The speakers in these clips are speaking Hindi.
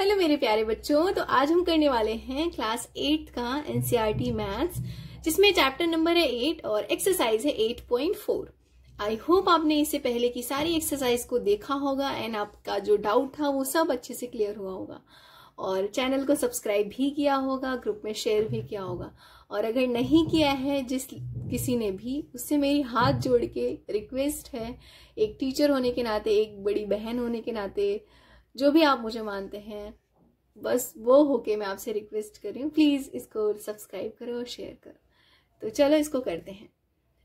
हेलो मेरे प्यारे बच्चों तो आज हम करने वाले हैं क्लास एट का एनसीईआरटी मैथ्स e जिसमें चैप्टर नंबर है एट और एक्सरसाइज है eight point four I hope आपने इससे पहले की सारी एक्सरसाइज को देखा होगा एंड आपका जो डाउट था वो सब अच्छे से क्लियर हुआ होगा और चैनल को सब्सक्राइब भी किया होगा ग्रुप में शेयर भी किया होगा और अगर नहीं किया है जिस किसी ने भी उससे मेरी हाथ जोड़ के रिक्वेस्ट है एक टीचर होने के नाते एक बड़ी बहन होने के नाते जो भी आप मुझे मानते हैं बस वो होके मैं आपसे रिक्वेस्ट कर रही हूँ प्लीज़ इसको सब्सक्राइब करो और शेयर करो तो चलो इसको करते हैं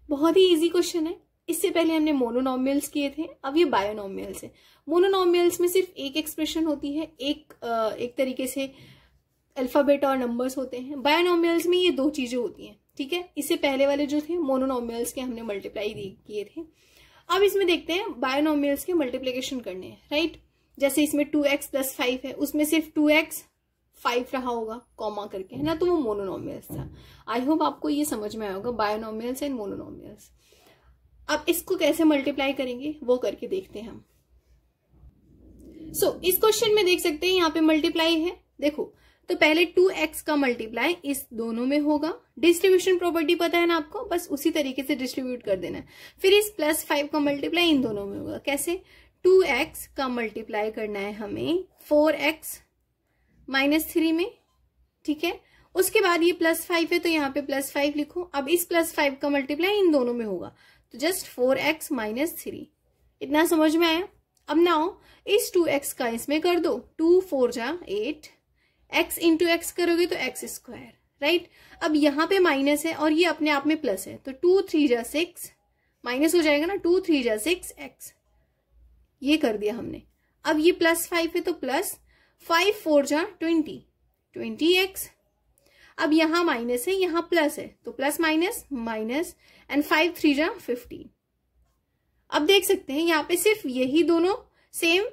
बहुत ही इजी क्वेश्चन है इससे पहले हमने मोनोनॉमियल्स किए थे अब ये बायोनॉमियल्स है मोनोनॉमियल्स में सिर्फ एक एक्सप्रेशन होती है एक एक तरीके से अल्फ़ाबेट और नंबर्स होते हैं बायोनॉमियल्स में ये दो चीज़ें होती हैं ठीक है इससे पहले वाले जो थे मोनोनॉमियल्स के हमने मल्टीप्लाई किए थे अब इसमें देखते हैं बायोनॉमियल्स के मल्टीप्लीकेशन करने हैं राइट जैसे इसमें टू एक्स प्लस फाइव है उसमें सिर्फ टू एक्स फाइव रहा होगा कॉमा करके है ना तो वो मोनोनोमियल्स था आई होप आपको ये समझ में आया होगा बायोनोमियल्स एंड मोनोनोमियल्स अब इसको कैसे मल्टीप्लाई करेंगे वो करके देखते हैं हम सो so, इस क्वेश्चन में देख सकते हैं यहाँ पे मल्टीप्लाई है देखो तो पहले टू एक्स का मल्टीप्लाई इस दोनों में होगा डिस्ट्रीब्यूशन प्रॉपर्टी पता है ना आपको बस उसी तरीके से डिस्ट्रीब्यूट कर देना है फिर इस प्लस फाइव का मल्टीप्लाई इन दोनों में होगा कैसे टू एक्स का मल्टीप्लाई करना है हमें फोर एक्स माइनस थ्री में ठीक है उसके बाद ये प्लस फाइव है तो यहाँ पे प्लस फाइव लिखो अब इस प्लस फाइव का मल्टीप्लाई इन दोनों में होगा तो just four X minus three इतना समझ में आया अब ना हो इस टू एक्स का इसमें कर दो टू फोर जा एट एक्स इंटू एक्स करोगे तो एक्स स्क्वायर राइट अब यहाँ पे माइनस है और ये अपने आप में प्लस है तो टू थ्री जा सिक्स माइनस हो जाएगा ना टू थ्री जा सिक्स एक्स ये कर दिया हमने अब ये प्लस फाइव है तो प्लस फाइव फोर जा ट्वेंटी ट्वेंटी एक्स अब यहां माइनस है यहां प्लस है तो plus minus minus and five three जा फिफ्टीन अब देख सकते हैं यहां पे सिर्फ यही दोनों सेम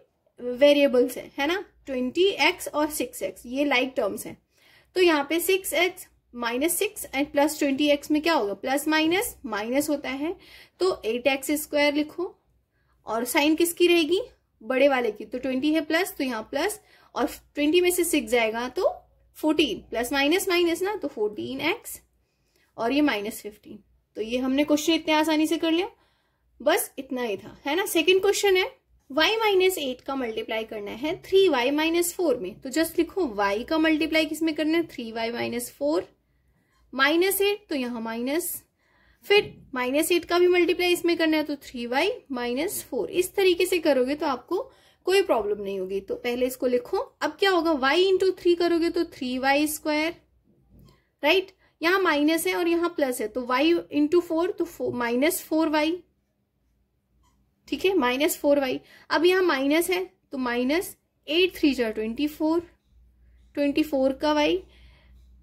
वेरिएबल्स है, है ना ट्वेंटी एक्स और सिक्स एक्स ये लाइक टर्म्स है तो यहां पे six X minus six and plus twenty X में क्या होगा प्लस माइनस माइनस होता है तो एट एक्स स्क्वायर लिखो और साइन किसकी रहेगी बड़े वाले की तो ट्वेंटी है प्लस तो यहाँ प्लस और ट्वेंटी में से सिक्स जाएगा तो फोर्टीन प्लस माइनस माइनस ना तो फोर्टीन एक्स और ये माइनस फिफ्टीन तो ये हमने क्वेश्चन इतने आसानी से कर लिया बस इतना ही था है ना सेकेंड क्वेश्चन है y माइनस एट का मल्टीप्लाई करना है थ्री वाई माइनस फोर में तो जस्ट लिखो y का मल्टीप्लाई किसमें करना है three Y minus four minus eight तो यहाँ माइनस फिर माइनस एट का भी मल्टीप्लाई इसमें करना है तो थ्री वाई माइनस फोर इस तरीके से करोगे तो आपको कोई प्रॉब्लम नहीं होगी तो पहले इसको लिखो अब क्या होगा वाई इंटू थ्री करोगे तो थ्री वाई स्क्वायर राइट यहां माइनस है और यहां प्लस है तो वाई इंटू फोर तो माइनस फोर वाई ठीक है माइनस फोर वाई अब यहां माइनस है तो माइनस एट थ्री जो ट्वेंटी फोर ट्वेंटी फोर का वाई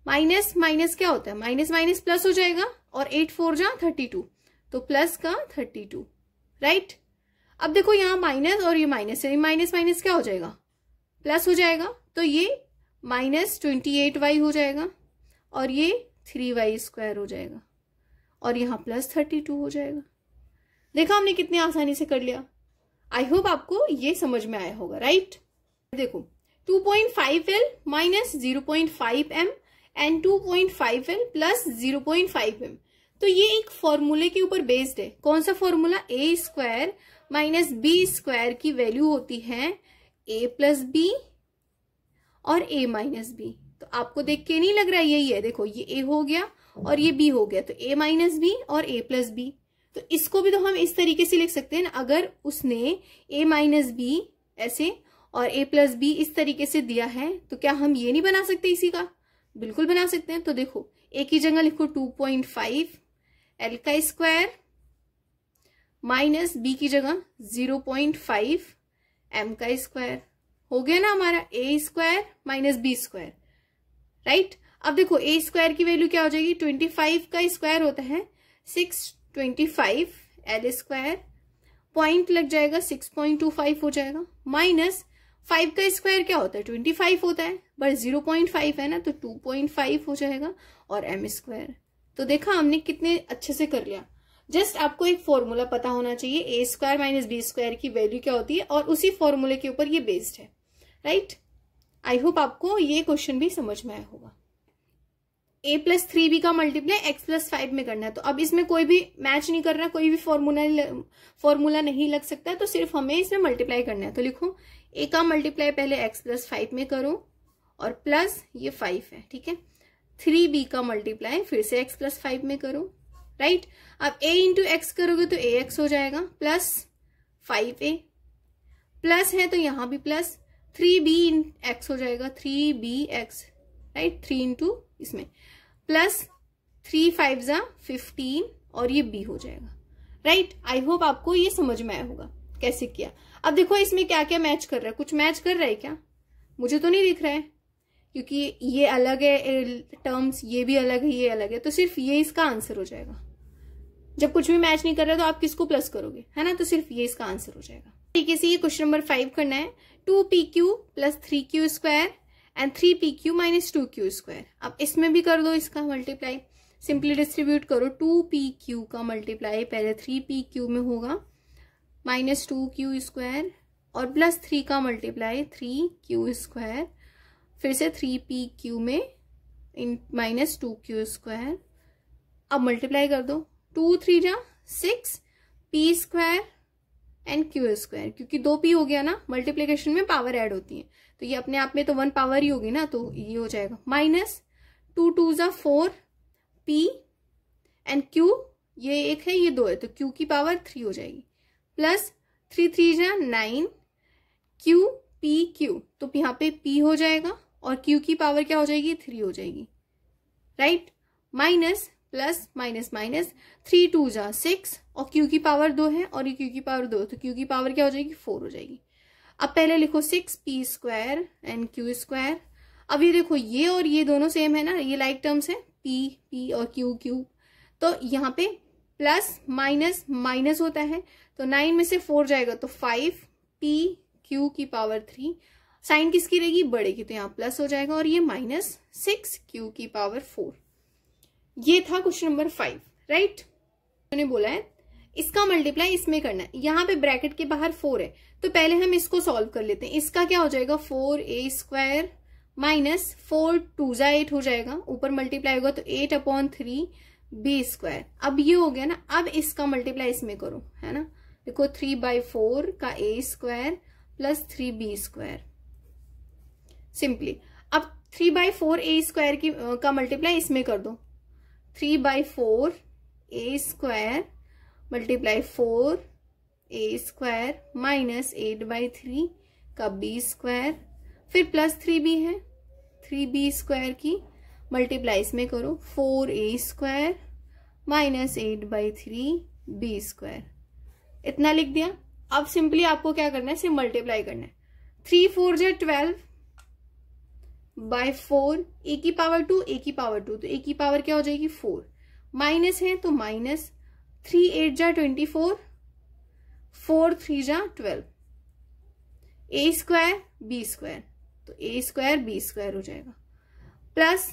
माइनस माइनस क्या होता है माइनस माइनस प्लस हो जाएगा और एट फोर जा थर्टी टू तो प्लस का थर्टी टू राइट अब देखो यहाँ माइनस और ये माइनस है माइनस माइनस क्या हो जाएगा प्लस हो जाएगा तो ये माइनस ट्वेंटी एट वाई हो जाएगा और ये थ्री वाई स्क्वायर हो जाएगा और यहाँ प्लस थर्टी टू हो जाएगा देखा हमने कितने आसानी से कर लिया आई होप आपको ये समझ में आया होगा राइट देखो two point five L minus zero point five M and two point five L plus zero point five M तो ये एक फॉर्मूले के ऊपर बेस्ड है कौन सा formula A square minus B square की वैल्यू होती है ए प्लस बी और ए माइनस बी तो आपको देख के नहीं लग रहा यही है देखो ये ए हो गया और ये बी हो गया तो ए माइनस बी और ए प्लस बी तो इसको भी तो हम इस तरीके से लिख सकते हैं ना अगर उसने ए माइनस बी ऐसे और ए प्लस बी इस तरीके से दिया है तो क्या हम ये नहीं बना सकते इसी का बिल्कुल बना सकते हैं तो देखो ए की जगह लिखो टू पॉइंट फाइव एल का स्क्वायर माइनस बी की जगह जीरो पॉइंट फाइव एम का स्क्वायर हो गया ना हमारा A square minus B square right अब देखो ए स्क्वायर की वैल्यू क्या हो जाएगी ट्वेंटी फाइव का स्क्वायर होता है six twenty five L square point लग जाएगा सिक्स पॉइंट टू फाइव हो जाएगा माइनस फाइव का स्क्वायर क्या होता है ट्वेंटी फाइव होता है बट जीरो पॉइंट फाइव है ना तो टू पॉइंट फाइव हो जाएगा और एम स्क्वायर तो देखा हमने कितने अच्छे से कर लिया जस्ट आपको एक फॉर्मूला पता होना चाहिए A square minus B square की वैल्यू क्या होती है और उसी फॉर्मूले के ऊपर ये बेस्ड है राइट आई होप आपको ये क्वेश्चन भी समझ में आया होगा ए प्लस थ्री बी का मल्टीप्लाई एक्स प्लस फाइव में करना है तो अब इसमें कोई भी मैच नहीं करना कोई भी फॉर्मूला फॉर्मूला नहीं लग सकता तो सिर्फ हमें इसमें मल्टीप्लाई करना है तो लिखो ए का मल्टीप्लाई पहले एक्स प्लस फाइव में करो और प्लस ये फाइव है ठीक है थ्री बी का मल्टीप्लाई फिर से एक्स प्लस फाइव में करो राइट अब ए इंटू एक्स करोगे तो ए एक्स हो जाएगा प्लस फाइव ए प्लस है तो यहां भी प्लस थ्री बी एक्स हो जाएगा three B X right three into इसमें प्लस थ्री फाइव ज़ा फिफ्टीन और ये बी हो जाएगा राइट आई होप आपको ये समझ में आया होगा कैसे किया अब देखो इसमें क्या क्या मैच कर रहा है कुछ मैच कर रहा है क्या मुझे तो नहीं दिख रहा है क्योंकि ये अलग है टर्म्स ये भी अलग है ये अलग है तो सिर्फ ये इसका आंसर हो जाएगा जब कुछ भी मैच नहीं कर रहा तो आप किसको प्लस करोगे है ना तो सिर्फ ये इसका आंसर हो जाएगा ठीक है ये क्वेश्चन नंबर फाइव करना है two P Q plus three Q square and three P Q minus two Q square अब इसमें भी कर दो इसका मल्टीप्लाई सिंपली डिस्ट्रीब्यूट करो टू पी क्यू का मल्टीप्लाई पहले थ्री पी क्यू में होगा माइनस टू क्यू स्क्वायर और प्लस थ्री का मल्टीप्लाई थ्री क्यू स्क्वायर फिर से थ्री पी क्यू में इन माइनस टू क्यू स्क्वायर अब मल्टीप्लाई कर दो टू थ्री जा six P square and Q square क्योंकि दो पी हो गया ना मल्टीप्लीकेशन में पावर ऐड होती है तो ये अपने आप में तो वन पावर ही होगी ना तो ये हो जाएगा माइनस टू टू ज़ा फोर पी एंड क्यू ये एक है ये दो है तो क्यू की पावर थ्री हो जाएगी प्लस थ्री थ्री ज़ा नाइन क्यू पी क्यू तो यहाँ पे पी हो जाएगा और क्यू की पावर क्या हो जाएगी थ्री हो जाएगी right minus plus minus minus three two जा सिक्स और क्यू की पावर दो है और ये क्यू की पावर दो तो क्यू की पावर क्या हो जाएगी फोर हो जाएगी अब पहले लिखो six P square and Q square अब ये देखो ये और ये दोनों सेम है ना ये लाइक टर्म्स है पी पी और क्यू क्यू तो यहाँ पे प्लस माइनस माइनस होता है तो नाइन में से फोर जाएगा तो फाइव पी क्यू की पावर थ्री साइन किसकी रहेगी बड़े की तो यहाँ प्लस हो जाएगा और ये माइनस सिक्स क्यू की पावर फोर ये था क्वेश्चन नंबर फाइव राइट मैंने बोला है इसका मल्टीप्लाई इसमें करना है यहाँ पे ब्रैकेट के बाहर फोर है तो पहले हम इसको सॉल्व कर लेते हैं इसका क्या हो जाएगा four A square minus four two जा एट हो जाएगा ऊपर मल्टीप्लाई होगा तो eight upon three B square अब ये हो गया ना अब इसका मल्टीप्लाई इसमें करो है ना देखो थ्री बाई फोर का A square plus three B square simply अब three by four A square की का मल्टीप्लाई इसमें कर दो three by four A square multiply four A square minus eight by three का बी स्क्वायर फिर प्लस थ्री बी है थ्री बी स्क्वायर की मल्टीप्लाई इसमें करो four A square minus eight by three B square इतना लिख दिया अब सिंपली आपको क्या करना है सिर्फ मल्टीप्लाई करना है थ्री फोर जो ट्वेल्व बाय फोर ए की पावर टू ए की पावर टू तो ए की पावर क्या हो जाएगी फोर माइनस है तो माइनस थ्री एट जा ट्वेंटी फोर फोर थ्री जा twelve A square B square तो ए स्क्वायर बी स्क्वायर हो जाएगा प्लस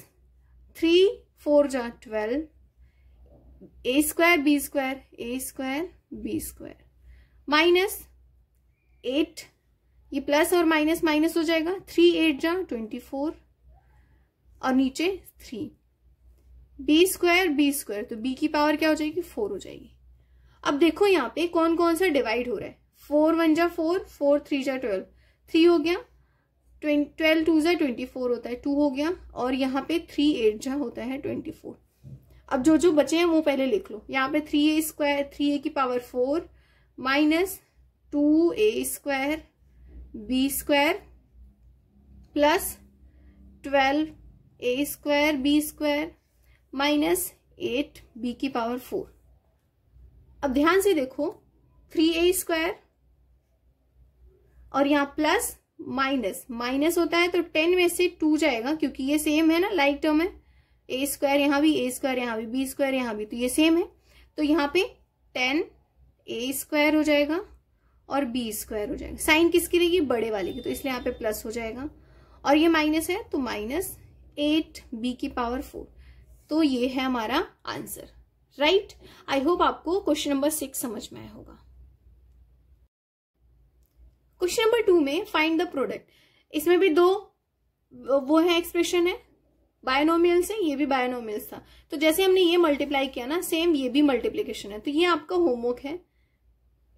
थ्री फोर जा twelve A square B square A square B square minus eight ये प्लस और माइनस माइनस हो जाएगा थ्री एट जा ट्वेंटी फोर और नीचे three B square B square तो बी की पावर क्या हो जाएगी फोर हो जाएगी अब देखो यहाँ पे कौन कौन सा डिवाइड हो रहा है फोर वन जा फोर फोर थ्री जा ट्वेल्व थ्री हो गया ट्वेल्व टू जा ट्वेंटी फोर होता है टू हो गया और यहाँ पे थ्री एट जा होता है ट्वेंटी फोर अब जो जो बचे हैं वो पहले लिख लो यहाँ पे three A square three A की power four minus two A square B square plus twelve A square B square minus eight B की पावर फोर अब ध्यान से देखो थ्री ए स्क्वायर और यहां प्लस माइनस माइनस होता है तो टेन में से टू जाएगा क्योंकि ये सेम है ना लाइक टर्म है ए स्क्वायर यहां भी ए स्क्वायर यहां भी बी स्क्वायर यहां भी तो ये सेम है तो यहाँ पे टेन ए स्क्वायर हो जाएगा और बी स्क्वायर हो जाएगा साइन किसकी रहेगी बड़े वाले की तो इसलिए यहां पे प्लस हो जाएगा और ये माइनस है तो माइनस एट बी की पावर फोर तो ये है हमारा आंसर राइट आई होप आपको क्वेश्चन नंबर सिक्स समझ में आया होगा क्वेश्चन नंबर टू में फाइंड द प्रोडक्ट इसमें भी दो वो है एक्सप्रेशन है बायोनोमियल्स है ये भी बायोनोमियल्स था तो जैसे हमने ये मल्टीप्लाई किया ना सेम ये भी मल्टीप्लीकेशन है तो ये आपका होमवर्क है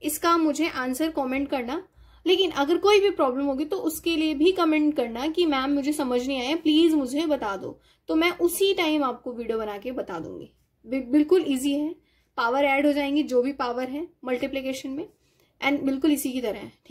इसका मुझे आंसर कमेंट करना लेकिन अगर कोई भी प्रॉब्लम होगी तो उसके लिए भी कमेंट करना कि मैम मुझे समझ नहीं आया प्लीज़ मुझे बता दो तो मैं उसी टाइम आपको वीडियो बना के बता दूंगी बिल्कुल ईजी है पावर ऐड हो जाएंगी जो भी पावर है मल्टीप्लीकेशन में एंड बिल्कुल इसी की तरह है ठीक